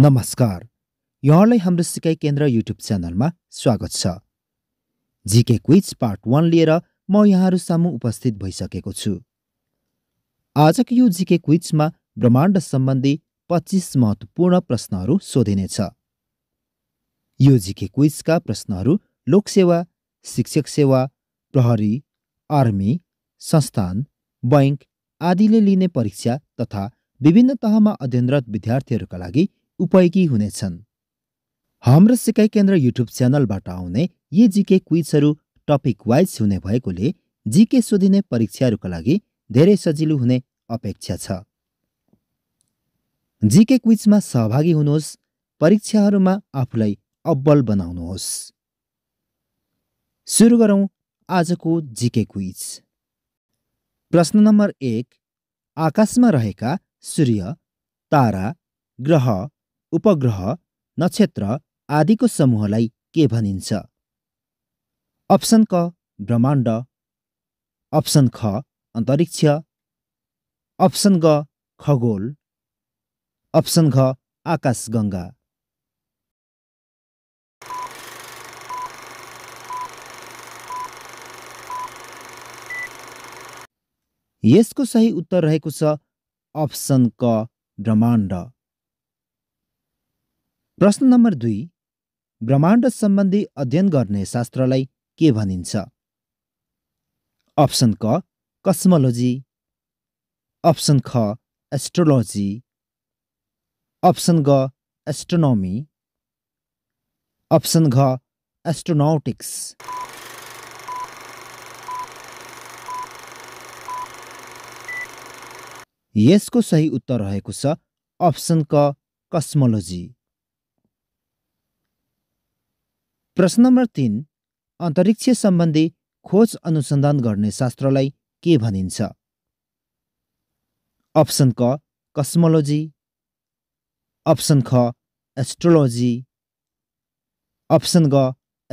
नमस्कार यहाँलाई हाम्रो सिकाइ केन्द्र युट्युब च्यानलमा स्वागत छ जिके क्विज पार्ट वान लिएर म यहाँहरू सामु उपस्थित भइसकेको छु आजको यो जिके क्विजमा ब्रह्माण्ड सम्बन्धी पच्चिस महत्त्वपूर्ण प्रश्नहरू सोधिनेछ यो जिके क्विजका प्रश्नहरू लोकसेवा शिक्षक सेवा प्रहरी आर्मी संस्थान बैङ्क आदिले लिने परीक्षा तथा विभिन्न तहमा अध्ययनरत विद्यार्थीहरूका लागि उपयोगी हुनेछन् हाम्रो सिकाइ केन्द्र युट्युब च्यानलबाट आउने यी जिके क्विजहरू टपिक वाइज हुने भएकोले जिके सोधिने परीक्षाहरूका लागि धेरै सजिलो हुने अपेक्षा छ जिके क्विजमा सहभागी हुनुहोस् परीक्षाहरूमा आफूलाई अब्बल बनाउनुहोस् सुरु गरौँ आजको जिके क्विज प्रश्न नम्बर एक आकाशमा रहेका सूर्य तारा ग्रह उपग्रह नक्षत्र आदिको समूहलाई के भनिन्छ अप्सन क ब्रह्माण्ड अप्सन ख अन्तरिक्ष अप्सन ग खगोल अप्सन घ आकाशगङ्गा यसको सही उत्तर रहेको छ अप्सन क ब्रह्माण्ड प्रश्न नम्बर दुई ब्रह्माण्ड सम्बन्धी अध्ययन गर्ने शास्त्रलाई के भनिन्छ अप्सन क कस्मोलोजी अप्सन ख एस्ट्रोलोजी अप्सन ग एस्ट्रोनोमी अप्सन घ एस्ट्रोनोटिक्स यसको सही उत्तर रहेको छ अप्सन क कस्मोलोजी प्रश्न नम्बर तिन अन्तरिक्ष सम्बन्धी खोज अनुसन्धान गर्ने शास्त्रलाई के भनिन्छ अप्सन क कस्मोलोजी अप्सन ख एस्ट्रोलोजी अप्सन ग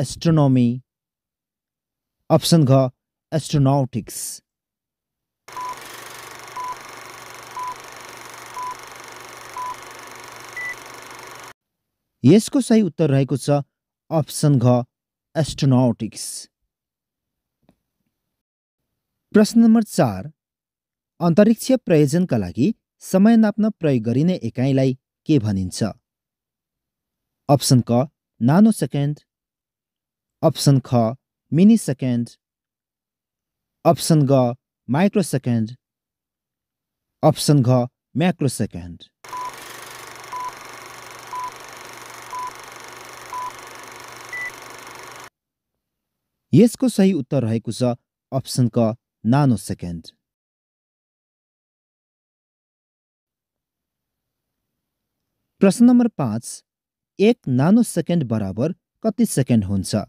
एस्ट्रोनोमी अप्सन घ एस्ट्रोनोटिक्स यसको सही उत्तर रहेको छ अप्सन घ एस्ट्रोनोटिक्स प्रश्न नम्बर चार अन्तरिक्ष प्रयोजनका लागि समय नाप्न प्रयोग गरिने एकाइलाई के भनिन्छ अप्सन क नानो सेकेन्ड अप्सन ख मिनी सेकेन्ड अप्सन ग माइक्रो सेकेन्ड अप्सन घ म्याक्रो सेकेन्ड यसको सही उत्तर रहेको छ अप्सन क नानो सेकेन्ड प्रश्न नम्बर पाँच एक नानो सेकेन्ड बराबर कति सेकेन्ड हुन्छ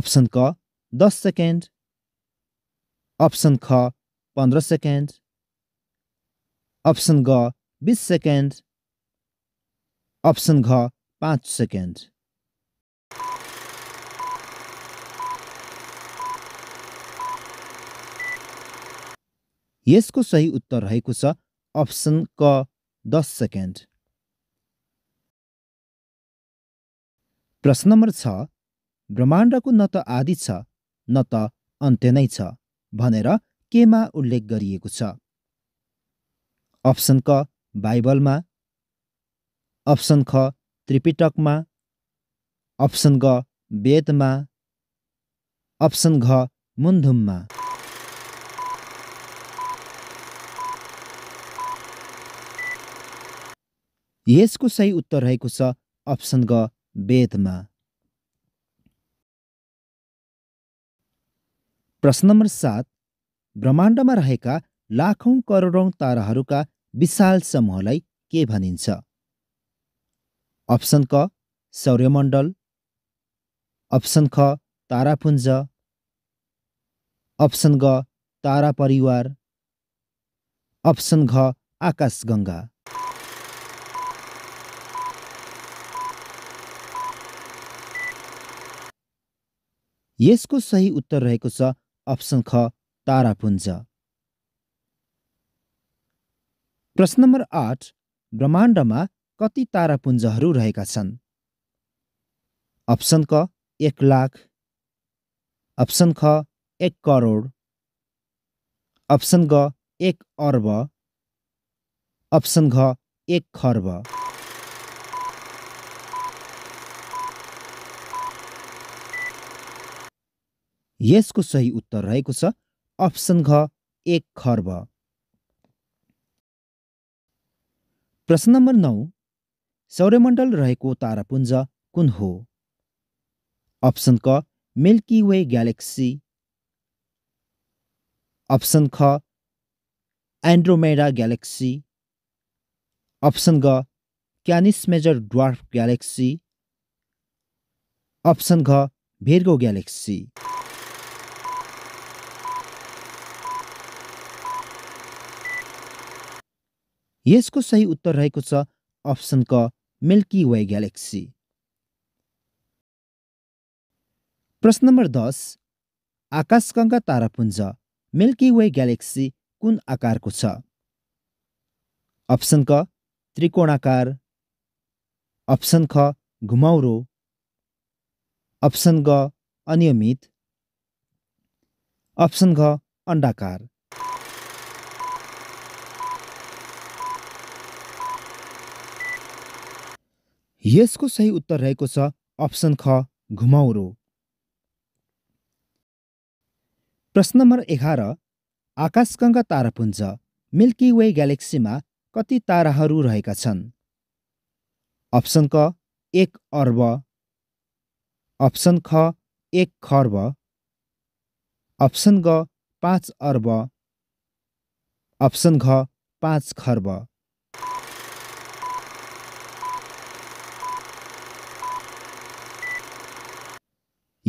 अप्सन क दस सेकेन्ड अप्सन ख पन्ध्र सेकेन्ड अप्सन ग बिस सेकेन्ड अप्सन घ पाँच सेकेन्ड यसको सही उत्तर रहेको छ अप्सन क दस सेकेन्ड प्रश्न नम्बर छ ब्रह्माण्डको न त आदि छ न त अन्त्य नै छ भनेर केमा उल्लेख गरिएको छ अप्सन क बाइबलमा अप्सन ख त्रिपिटकमा अप्सन ग वेदमा अप्सन घ मुन्धुममा यसको सही उत्तर रहेको छ अप्सन ग वेदमा प्रश्न नम्बर सात ब्रह्माण्डमा रहेका लाखौँ करोडौँ ताराहरूका विशाल समूहलाई के भनिन्छ अप्सन क सौर्यमण्डल अप्सन ख तारापुञ्ज अप्सन ग तारा परिवार अप्सन घ आकाशगङ्गा यसको सही उत्तर रहेको छ अप्सन ख तारापुञ्ज प्रश्न नम्बर आठ ब्रह्माण्डमा कति तारापुञ्जहरू रहेका छन् अप्सन क एक लाख अप्सन ख एक करोड अप्सन ग एक अर्ब अप्सन घ एक खर्ब यसको सही उत्तर रहेको छ अप्सन घ एक खर्ब प्रश्न नम्बर नौ सौर्यमण्डल रहेको तारापुञ्ज कुन हो अप्सन क मिल्की वे ग्यालेक्सी अप्सन ख एन्ड्रोमेडा ग्यालेक्सी अप्सन ग Canis Major dwarf galaxy option घ भेर्गो ग्यालेक्सी यसको सही उत्तर रहेको छ अप्सन क मिल्की वे ग्यालेक्सी प्रश्न नम्बर दस आकाशगङ्गा तारापुञ्ज मिल्की वे ग्यालेक्सी कुन आकारको छ अप्सन क त्रिकोणाकार अप्सन ख घुमाउरो अप्सन ग अनियमित अप्सन घ अण्डाकार यसको सही उत्तर रहेको छ अप्सन ख घुमाउरो प्रश्न नम्बर एघार आकाशगङ्गा तारापुञ्ज मिल्की वे ग्यालेक्सीमा कति ताराहरू रहेका छन् अप्सन क एक अर्ब अप्सन ख एक खर्ब अप्सन ग पाँच अर्ब अप्सन घ पाँच खर्ब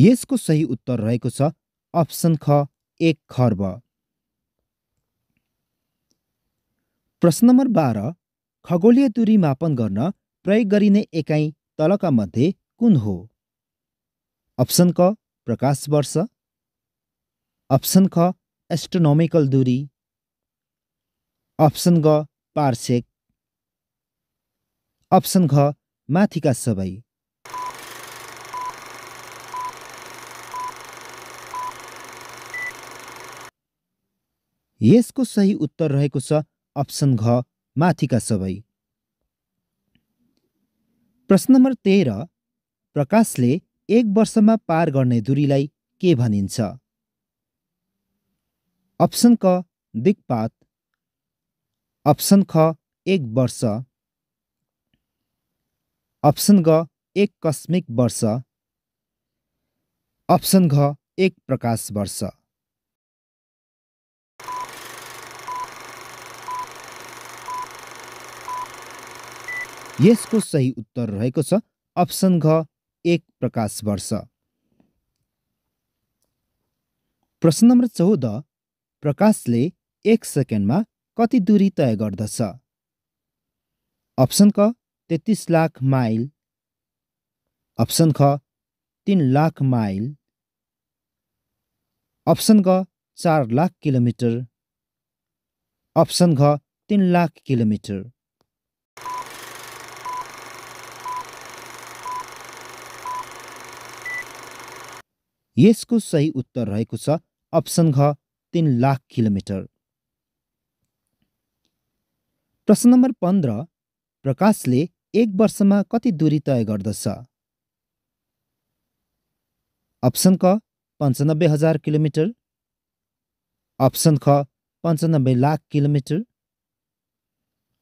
यसको सही उत्तर रहेको छ अप्सन ख एक खर्ब प्रश्न नम्बर बाह्र खगोलीय दूरी मापन गर्न प्रयोग गरिने एकाइ तलका मध्ये कुन हो अप्सन क प्रकाश वर्ष अप्सन ख एस्ट्रोनोमिकल दूरी अप्सन ग पार्सेक अप्सन घ माथिका सबै यसको सही उत्तर रहेको छ अप्सन घ माथिका सबै प्रश्न नम्बर तेह्र प्रकाशले एक वर्षमा पार गर्ने दूरीलाई के भनिन्छ अप्सन क दिक्पात अप्सन ख एक वर्ष अप्सन ग एक कस्मिक वर्ष अप्सन घ एक प्रकाश वर्ष यसको सही उत्तर रहेको छ अप्सन घ एक प्रकाश वर्ष प्रश्न नम्बर चौध प्रकाशले एक सेकेन्डमा कति दूरी तय गर्दछ अप्सन क तेत्तिस लाख माइल अप्सन ख तिन लाख माइल अप्सन ग चार लाख किलोमिटर अप्सन घ तिन लाख किलोमिटर यसको सही उत्तर रहेको छ अप्सन घ तिन लाख किलोमिटर प्रश्न नम्बर पन्ध्र प्रकाशले एक वर्षमा कति दूरी तय गर्दछ अप्सन क पन्चानब्बे हजार किलोमिटर अप्सन ख पन्चानब्बे लाख किलोमिटर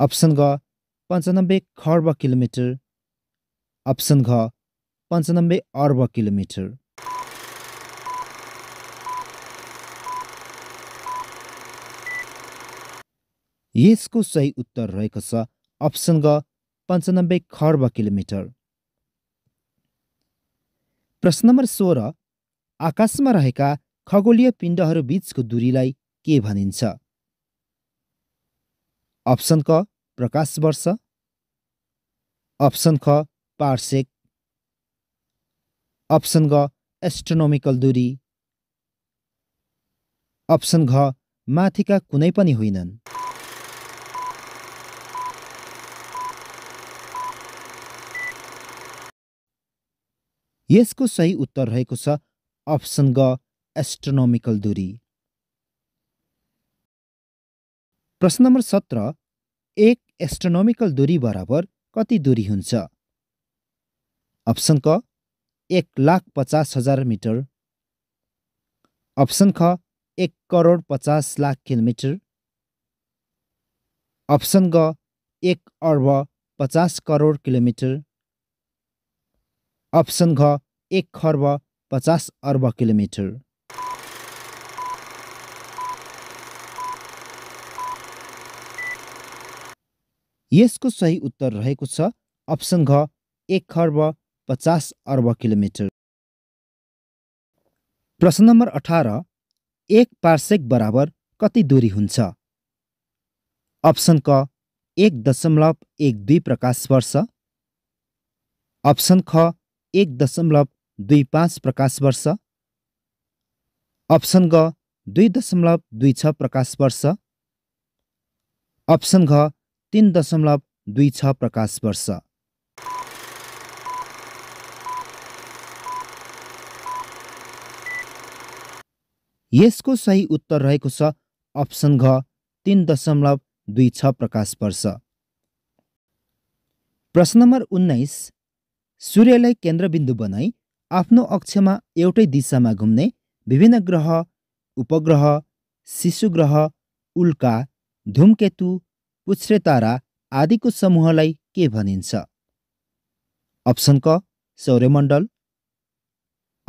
अप्सन घ पन्चानब्बे खर्ब किलोमिटर अप्सन घ पन्चानब्बे अर्ब किलोमिटर यसको सही उत्तर रहेको छ अप्सन ग पन्चानब्बे खर्ब किलोमिटर प्रश्न नम्बर सोह्र आकाशमा रहेका खगोलीय पिण्डहरू बीचको दूरीलाई के भनिन्छ अप्सन क प्रकाश वर्ष अप्सन ख पार्सेक अप्सन ग एस्ट्रोनोमिकल दूरी अप्सन घ माथिका कुनै पनि होइनन् यसको सही उत्तर रहेको छ अप्सन ग एस्ट्रोनोमिकल दूरी प्रश्न नम्बर सत्र एक एस्ट्रोनोमिकल दूरी बराबर कति दूरी हुन्छ अप्सन क एक लाख पचास हजार मिटर अप्सन ख एक करोड पचास लाख किलोमिटर अप्सन ग एक अर्ब पचास करोड किलोमिटर अप्सन घ एक खर्ब पचास अर्ब किलोमिटर यसको सही उत्तर रहेको छ अप्सन घ एक खर्ब पचास अर्ब किलोमिटर प्रश्न नम्बर अठार एक पार्सेक बराबर कति दूरी हुन्छ अप्सन क एक दशमलव एक दुई प्रकाश वर्ष अप्सन ख एक दशमलव दुई पाँच प्रकाश वर्ष अप्सन घ दुई दशमलव दुई छ प्रकाश वर्ष अप्सन घ तिन दशमलव दुई छ प्रकाश वर्ष यसको सही उत्तर रहेको छ अप्सन घ तिन दशमलव दुई छ प्रकाश वर्ष प्रश्न नम्बर उन्नाइस सूर्यलाई केन्द्रबिन्दु बनाई आफ्नो अक्षमा एउटै दिशामा घुम्ने विभिन्न ग्रह उपग्रह शिशुग्रह उल्का धुमकेतु पुछ्रे तारा आदिको समूहलाई के भनिन्छ अप्सन क सौर्यमण्डल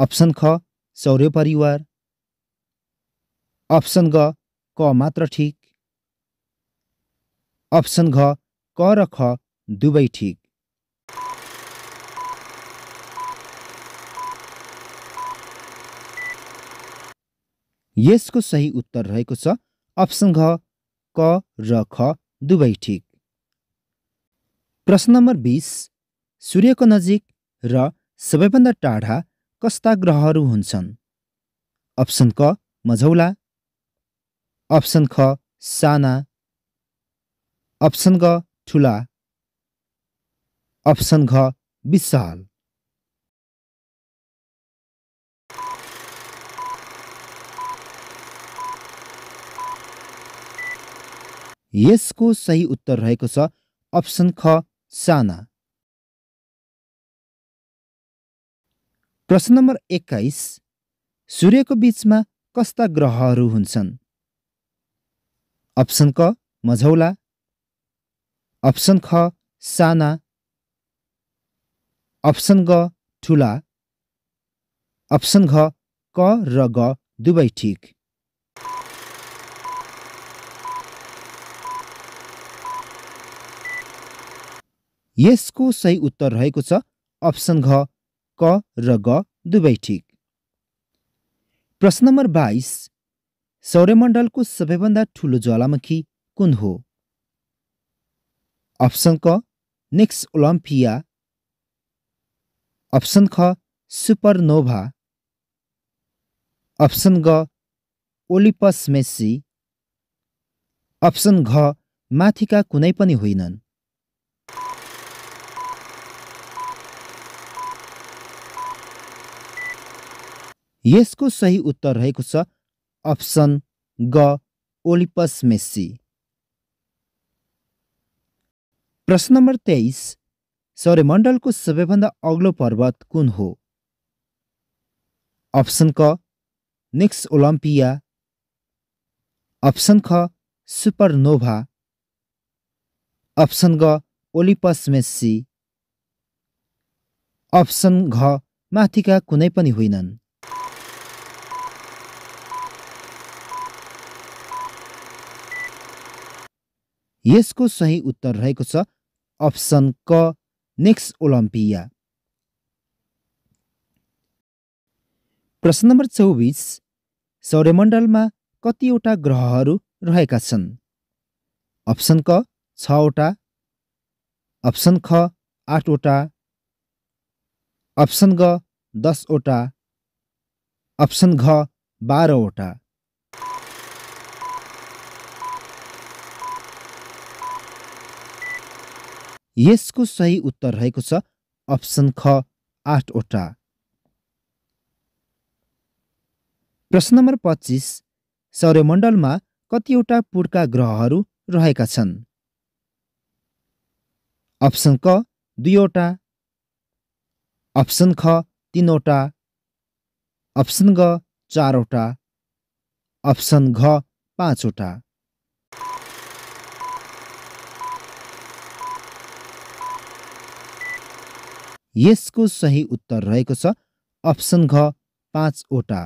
अप्सन ख सौर्य परिवार अप्सन ग क मात्र ठिक अप्सन घ क र ख दुवै ठिक यसको सही उत्तर रहेको छ अप्सन घ क र ख दुवै ठिक प्रश्न नम्बर बिस सूर्यको नजिक र सबैभन्दा टाढा कस्ता ग्रहहरू हुन्छन् अप्सन क मझौला अप्सन ख साना अप्सन ग ठुला अप्सन घ विशाल यसको सही उत्तर रहेको छ अप्सन ख साना प्रश्न नम्बर एक्काइस सूर्यको बीचमा कस्ता ग्रहहरू हुन्छन् अप्सन क मझौला अप्सन ख साना अप्सन ग ठुला अप्सन घ क र ग दुवै ठिक यसको सही उत्तर रहेको छ अप्सन घ क र ग दुवै ठिक प्रश्न नम्बर बाइस सौर्यमण्डलको सबैभन्दा ठुलो ज्वालामुखी कुन हो अप्सन क नेक्स ओलम्पिया अप्सन ख सुपरनोभा अप्सन ग ओलिपस मेस्सी अप्सन घ माथिका कुनै पनि होइनन् यसको सही उत्तर रहेको छ अप्सन ग ओलिपस मेस्सी प्रश्न नम्बर तेइस सौर्यमण्डलको सबैभन्दा अग्लो पर्वत कुन हो अप्सन क नेक्स ओलम्पिया अप्सन ख सुपरनोभा अप्सन ग ओलिपस मेस्सी अप्सन घ माथिका कुनै पनि होइनन् यसको सही उत्तर रहेको छ अप्सन क नेक्स्ट ओलम्पिया प्रश्न नम्बर चौबिस सौर्यमण्डलमा कतिवटा ग्रहहरू रहेका छन् अप्सन क छवटा अप्सन ख आठवटा अप्सन ग दसवटा अप्सन घ बाह्रवटा यसको सही उत्तर रहेको छ अप्सन ख आठवटा प्रश्न नम्बर पच्चिस सौर्यमण्डलमा कतिवटा पुर्का ग्रहहरू रहेका छन् अप्सन क दुईवटा अप्सन ख तिनवटा अप्सन ग चारवटा अप्सन घ पाँचवटा यसको सही उत्तर रहेको छ अप्सन घ पाँचवटा